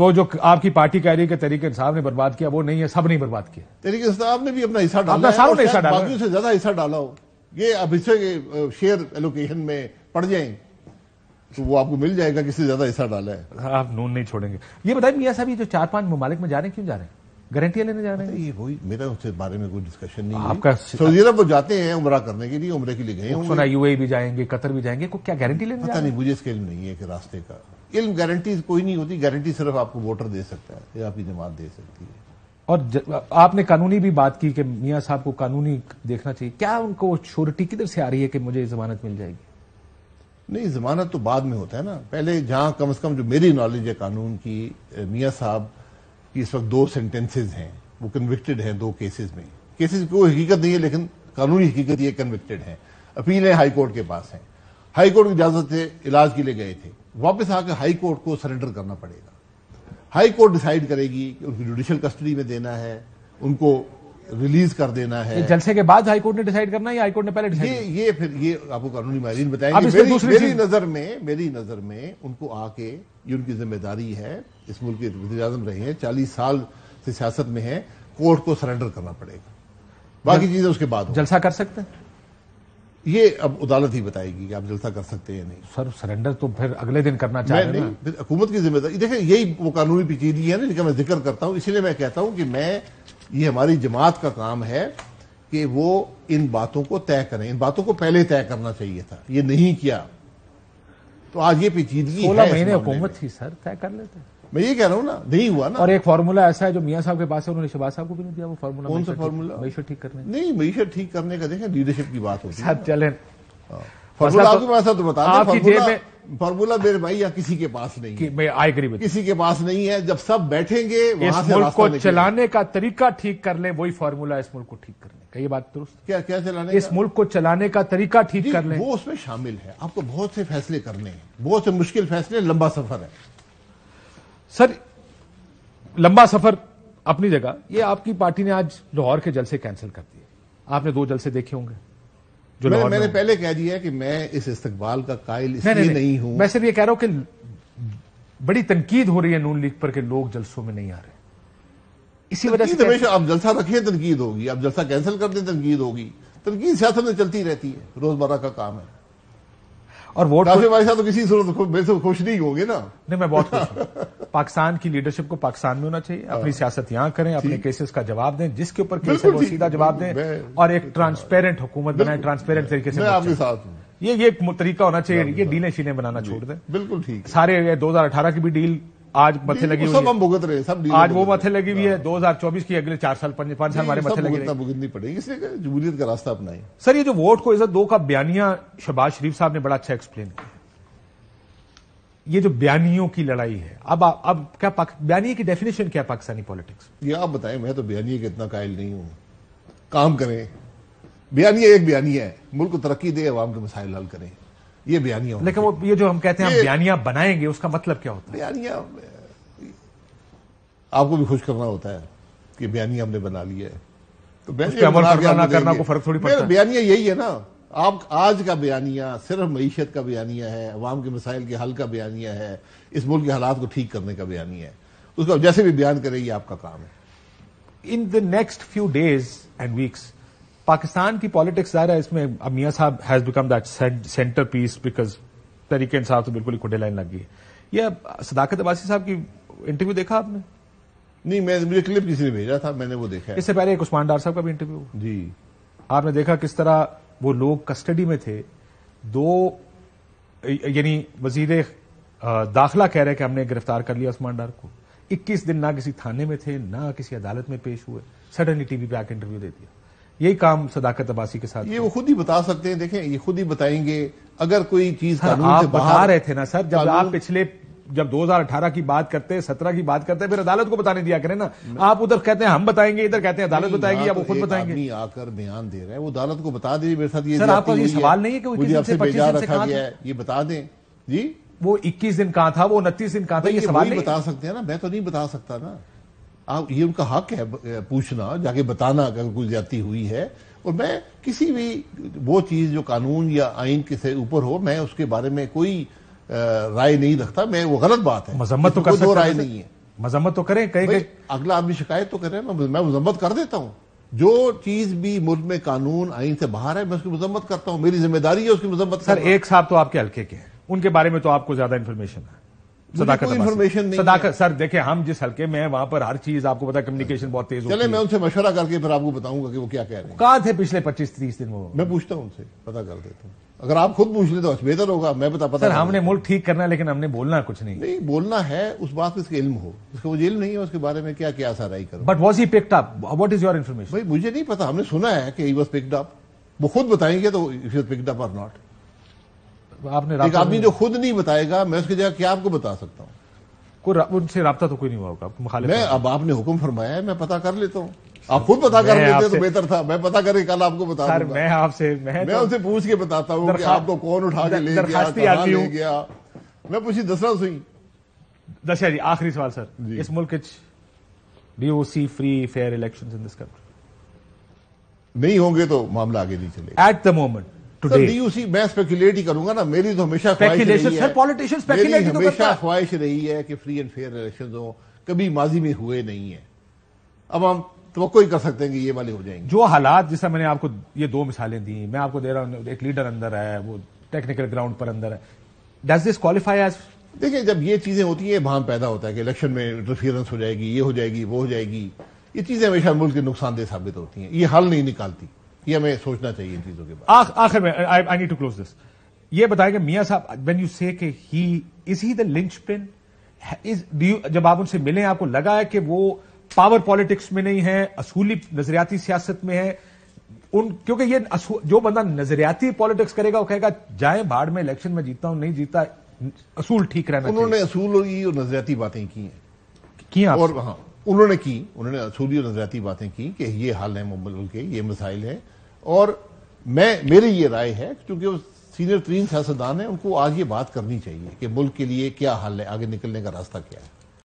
वो जो आपकी पार्टी कह रही है कि तरीके इंसाफ ने बर्बाद किया वो नहीं है सब नहीं बर्बाद किया तरीके इंसाफ तो ने भी अपना हिस्सा डाला सारों ने हिस्सा डाला से ज्यादा हिस्सा डाला हो ये अब हिस्से शेयर एलोकेशन में पड़ जाए तो वो आपको मिल जाएगा किसी ज्यादा हिस्सा डाला है हाँ, आप नून नहीं छोड़ेंगे ये बताए मियाँ साहब ये जो चार पांच ममालिक में जा रहे हैं क्यों जा रहे हैं गारंटियां लेने जा रहे हैं ये वही मेरा उसके बारे में कोई डिस्कशन नहीं आपका सऊदी अरब तो वो जाते हैं उम्र करने के लिए उम्र के लिए गए सुना यूए e भी जाएंगे कतर भी जाएंगे को क्या गारंटी लेने पता नहीं मुझे स्केल नहीं है कि रास्ते का इल्म गारंटी कोई नहीं होती गारंटी सिर्फ आपको वोटर दे सकता है या आपकी जमात दे सकती है और ज, आपने कानूनी भी बात की कि मियाँ साहब को कानूनी देखना चाहिए क्या उनको श्योरिटी किधर से आ रही है कि मुझे जमानत मिल जाएगी नहीं जमानत तो बाद में होता है ना पहले जहां कम से कम जो मेरी नॉलेज है कानून की मियाँ साहब की इस वक्त दो सेंटेंसेज हैं वो कन्विक्टेड हैं दो केसेज में केसेज की कोई हकीकत नहीं है लेकिन कानूनी हकीकत ये कन्विक्टेड है अपीलें हाईकोर्ट के पास हैं हाईकोर्ट की इजाजत से इलाज के लिए गए थे वापस आकर हाई कोर्ट को सरेंडर करना पड़ेगा हाई कोर्ट डिसाइड करेगी कि उनको जुडिशियल कस्टडी में देना है उनको रिलीज कर देना है जलसे के बाद हाईकोर्ट ने डिसाइड करना है या कोर्ट ने पहले ये ये फिर ये आपको कानूनी माहरीन बताएंगे मेरी, मेरी नजर में मेरी नजर में उनको आके ये उनकी जिम्मेदारी है इस मुल्क के वजी आजम रहे हैं चालीस साल से सियासत में है कोर्ट को सरेंडर करना पड़ेगा बाकी चीजें उसके बाद जलसा कर सकते हैं ये अब अदालत ही बताएगी कि आप जलसा कर सकते हैं नहीं सर सरेंडर तो फिर अगले दिन करना चाहिए नहीं फिर हुकूमत की जिम्मेदारी देखिए यही वो कानूनी पेचीदगी है ना जिनका मैं जिक्र करता हूँ इसलिए मैं कहता हूँ कि मैं ये हमारी जमात का काम है कि वो इन बातों को तय करें इन बातों को पहले तय करना चाहिए था ये नहीं किया तो आज ये पेचीदगी सोलह महीने हुकूमत थी सर तय कर लेते मैं ये कह रहा हूँ ना नहीं हुआ ना और एक फार्मूला ऐसा है जो मियाँ साहब के पास है उन्होंने शबाज साहब को भी नहीं दिया वो फार्मूला कौन सा फार्मूला मीशर ठीक करने नहीं मीशर ठीक करने का देखें लीडरशिप की बात होती है चले फार्मूला आपके पास है तो बता आपकी फार्मूला मेरे भाई या किसी के पास नहीं है मैं आई करीब किसी के पास नहीं है जब सब बैठेंगे इस से मुल्क को चलाने का तरीका ठीक कर ले वही फार्मूला इस मुल्क को ठीक कर ले कही बात दुरुस्त क्या क्या चलाने इस मुल्क को चलाने का तरीका ठीक कर ले वो उसमें शामिल है आपको तो बहुत से फैसले करने हैं बहुत से मुश्किल फैसले लंबा सफर है सर लंबा सफर अपनी जगह ये आपकी पार्टी ने आज लाहौर के जलसे कैंसिल कर दिए आपने दो जलसे देखे होंगे जो मैं, मैंने पहले कह दिया कि मैं इस इस्तकबाल का कायल इसलिए नहीं, नहीं, हूं मैं सिर्फ ये कह रहा हूं कि बड़ी तनकीद हो रही है नून लीग पर कि लोग जलसों में नहीं आ रहे इसी वजह से हमेशा आप जलसा रखिए तनकीद होगी आप जलसा कैंसिल कर दें तनकीद होगी तनकीद सियासत में चलती रहती है रोजमर्रा का काम है और वोट भाई साहब तो किसी सूरत खुश नहीं होगी ना नहीं मैं बहुत खुश पाकिस्तान की लीडरशिप को पाकिस्तान में होना चाहिए अपनी हाँ। सियासत यहां करें अपने केसेस का जवाब दें जिसके ऊपर केस है वो सीधा जवाब दें और एक ट्रांसपेरेंट हाँ। हुकूमत बनाए ट्रांसपेरेंट तरीके से ये ये एक तरीका होना चाहिए ये डीलें शीलें बनाना छोड़ दें बिल्कुल ठीक सारे अठारह की भी डील आज मथे तो लगी हुई सब भुगत रहे सब आज वो मथे लगी हुई है 2024 हाँ। की अगले चार साल पांच साल हमारे मथे लगे भुगतनी पड़ेगी इसलिए जमूरियत का रास्ता अपनाए सर ये जो वोट को इज्जत दो का बयानिया शहबाज शरीफ साहब ने बड़ा अच्छा एक्सप्लेन किया ये जो बयानियों की लड़ाई है अब अब क्या पाक, बयानी की डेफिनेशन क्या पाकिस्तानी पॉलिटिक्स ये आप बताएं मैं तो बयानी के इतना कायल नहीं हूं काम करें बयानिया एक बयानी है मुल्क को तरक्की दे आवाम के मसाइल हल करें ये बयानिया लेकिन वो ये जो हम कहते हैं आप बयानिया बनाएंगे उसका मतलब क्या होता है बयानिया आपको भी खुश करना होता है कि बयानिया हमने बना लिया है तो बयानिया करना को फर्क थोड़ी पड़ता है बयानिया यही है ना आप आज का बयानिया सिर्फ मीशत का बयानिया है अवाम के मसाइल के हल का बयानिया है इस मुल्क के हालात को ठीक करने का बयानिया है उसको जैसे भी बयान करें ये आपका काम है in the next few days and weeks Pakistan की पॉलिटिक्स जा रहा है इसमें अब मियाँ साहब has become that centre piece because Tehreek-e Insaf तो बिल्कुल ही खुडे लाइन लग है यह सदाकत अबासी साहब की इंटरव्यू देखा आपने नहीं मैं मुझे क्लिप किसी ने भेजा था मैंने वो देखा इससे पहले एक उस्मान डार साहब का भी इंटरव्यू जी आपने देखा किस तरह वो लोग कस्टडी में थे दो यानी वजीर दाखिला कह रहे कि हमने गिरफ्तार कर लिया उस्मान डार को 21 दिन ना किसी थाने में थे ना किसी अदालत में पेश हुए सडनली टीवी पे आके इंटरव्यू दे दिया यही काम सदाकत अब्बासी के साथ ये वो खुद ही बता सकते हैं देखें ये खुद ही बताएंगे अगर कोई चीज हाँ, आप बता रहे थे ना सर जब आप पिछले जब 2018 की बात करते हैं सत्रह की बात करते हैं फिर अदालत को बताने दिया करें ना आप उधर कहते हैं हम बताएंगे इधर कहते हैं अदालत बताएगी आप खुद बताएंगे आकर बयान दे रहे हैं वो अदालत को बता दे मेरे साथ ये सर आपका ये सवाल नहीं है कि मुझे आपसे बेजा रखा गया है ये बता दें जी वो इक्कीस दिन कहाँ था वो उनतीस दिन कहाँ था ये सवाल नहीं बता सकते हैं ना मैं तो नहीं बता सकता ना आप ये उनका हक है पूछना जाके बताना अगर कुछ जाती हुई है और मैं किसी भी वो चीज़ जो कानून या आइन के से ऊपर हो मैं उसके बारे में कोई राय नहीं रखता मैं वो गलत बात है मजम्मत तो कर दो राय नहीं है मजम्मत तो करें कहीं कहीं अगला आदमी शिकायत तो करे मैं मैं मजम्मत कर देता हूँ जो चीज भी मुल्क में कानून आइन से बाहर है मैं उसकी मजम्मत करता हूँ मेरी जिम्मेदारी है उसकी मजम्मत सर एक साहब तो आपके हल्के के हैं उनके बारे में तो आपको ज्यादा इन्फॉर्मेशन है सदाकत इन्फॉर्मेशन नहीं सदाकत सर देखिए हम जिस हल्के में हैं वहां पर हर चीज आपको पता है कम्युनिकेशन बहुत तेज चले मैं उनसे मशवरा करके फिर आपको बताऊंगा कि वो क्या कह रहे हैं कहा थे पिछले पच्चीस तीस दिन वो मैं पूछता हूँ उनसे पता कर देता हूँ अगर आप खुद पूछ ले तो अच्छा बेहतर होगा मैं बता पता सर हमने मुल्क ठीक करना लेकिन हमने बोलना कुछ नहीं नहीं बोलना है उस बात में इल्म हो उसके मुझे इल्म नहीं है उसके बारे में क्या क्या आसाराई करो but was he picked up what is your information भाई मुझे नहीं पता हमने सुना है कि वॉज पिक्ड अप वो खुद बताएंगे तो if is picked up or not आपने एक आदमी जो खुद नहीं बताएगा मैं उसकी जगह क्या आपको बता सकता हूँ कोई उनसे रबता तो कोई नहीं हुआ होगा मैं अब आपने हुक्म फरमाया है मैं पता कर लेता हूँ आप खुद पता कर लेते तो बेहतर था मैं पता करके कल आपको बता सर मैं आपसे मैं मैं तो उनसे पूछ के बताता हूँ कि आपको कौन उठा के ले गया ले गया मैं पूछी दसरा सुई दशा जी आखिरी सवाल सर इस मुल्क do you see free fair election in this country नहीं होंगे तो मामला आगे नहीं चले एट द मोमेंट डीयूसी मैं स्पेकुलेट ही करूंगा ना मेरी तो हमेशा पॉलिटिशियन तो हमेशा ख्वाहिश रही है कि फ्री एंड फेयर इलेक्शन हो कभी माजी में हुए नहीं है अब हम तो वो कोई कर सकते हैं कि ये वाले हो जाएंगे जो हालात जिससे मैंने आपको ये दो मिसालें दी मैं आपको दे रहा हूं एक लीडर अंदर है वो टेक्निकल ग्राउंड पर अंदर है डज दिस क्वालिफाई एज देखिए जब ये चीजें होती हैं भाव पैदा होता है कि इलेक्शन में इंटरफियरेंस हो जाएगी ये हो जाएगी वो हो जाएगी ये चीजें हमेशा मुल्क के नुकसानदेह साबित होती हैं ये हल नहीं निकालती ये हमें सोचना चाहिए इन चीजों के बाद आखिर में I need to close this ये बताएंगे मियाँ साहब when you say he is he the linchpin is जब आप उनसे मिले आपको लगा है कि वो पावर पॉलिटिक्स में नहीं है असूली नजरियाती सियासत में है उन क्योंकि ये जो बंदा नजरियाती पॉलिटिक्स करेगा वो कहेगा जाए भाड़ में इलेक्शन में जीता हूं नहीं जीता असूल ठीक रहना उन्होंने असूल और ये नजरियाती बातें की हैं की और हाँ उन्होंने की उन्होंने असूली और नजरियाती बातें की कि ये हाल है मुंबल के ये मिसाइल है और मैं मेरी ये राय है क्योंकि वो सीनियर तरीन सियासतदान है उनको आज ये बात करनी चाहिए कि मुल्क के लिए क्या हाल है आगे निकलने का रास्ता क्या है